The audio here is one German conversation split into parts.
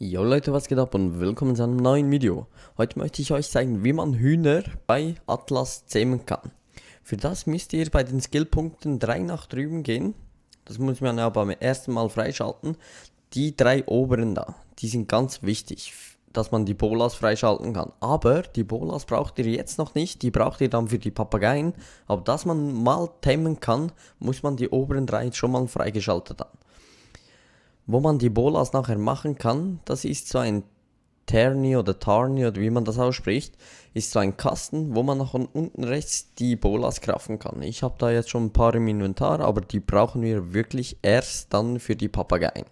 Jo Leute, was geht ab und willkommen zu einem neuen Video. Heute möchte ich euch zeigen, wie man Hühner bei Atlas zähmen kann. Für das müsst ihr bei den Skillpunkten 3 nach drüben gehen. Das muss man aber beim ersten Mal freischalten. Die drei oberen da, die sind ganz wichtig, dass man die Bolas freischalten kann. Aber die Bolas braucht ihr jetzt noch nicht, die braucht ihr dann für die Papageien. Aber dass man mal tämen kann, muss man die oberen drei schon mal freigeschaltet haben. Wo man die Bolas nachher machen kann, das ist so ein Terni oder Tarni oder wie man das ausspricht, ist so ein Kasten, wo man nach unten rechts die Bolas kraften kann. Ich habe da jetzt schon ein paar im Inventar, aber die brauchen wir wirklich erst dann für die Papageien.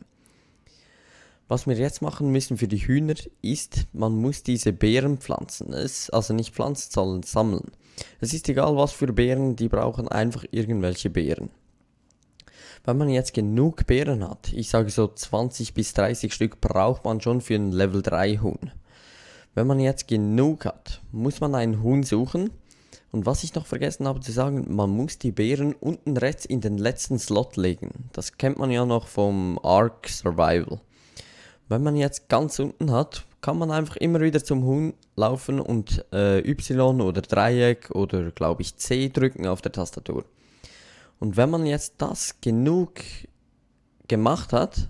Was wir jetzt machen müssen für die Hühner ist, man muss diese Beeren pflanzen. Es, also nicht pflanzen, sondern sammeln. Es ist egal was für Beeren, die brauchen einfach irgendwelche Beeren wenn man jetzt genug Beeren hat, ich sage so 20 bis 30 Stück braucht man schon für ein Level 3 Huhn. Wenn man jetzt genug hat, muss man einen Huhn suchen. Und was ich noch vergessen habe zu sagen, man muss die Beeren unten rechts in den letzten Slot legen. Das kennt man ja noch vom Ark Survival. Wenn man jetzt ganz unten hat, kann man einfach immer wieder zum Huhn laufen und äh, Y oder Dreieck oder glaube ich C drücken auf der Tastatur. Und wenn man jetzt das genug gemacht hat,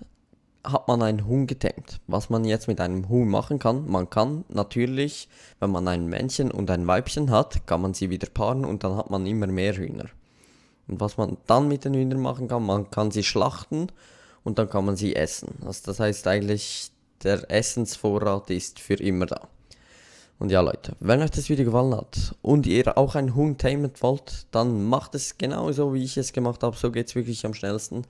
hat man einen Huhn getamed. Was man jetzt mit einem Huhn machen kann, man kann natürlich, wenn man ein Männchen und ein Weibchen hat, kann man sie wieder paaren und dann hat man immer mehr Hühner. Und was man dann mit den Hühnern machen kann, man kann sie schlachten und dann kann man sie essen. Also das heißt eigentlich, der Essensvorrat ist für immer da. Und ja, Leute, wenn euch das Video gefallen hat und ihr auch ein Huntainment wollt, dann macht es genauso, wie ich es gemacht habe. So geht es wirklich am schnellsten.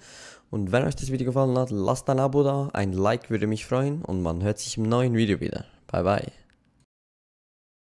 Und wenn euch das Video gefallen hat, lasst ein Abo da, ein Like würde mich freuen und man hört sich im neuen Video wieder. Bye bye.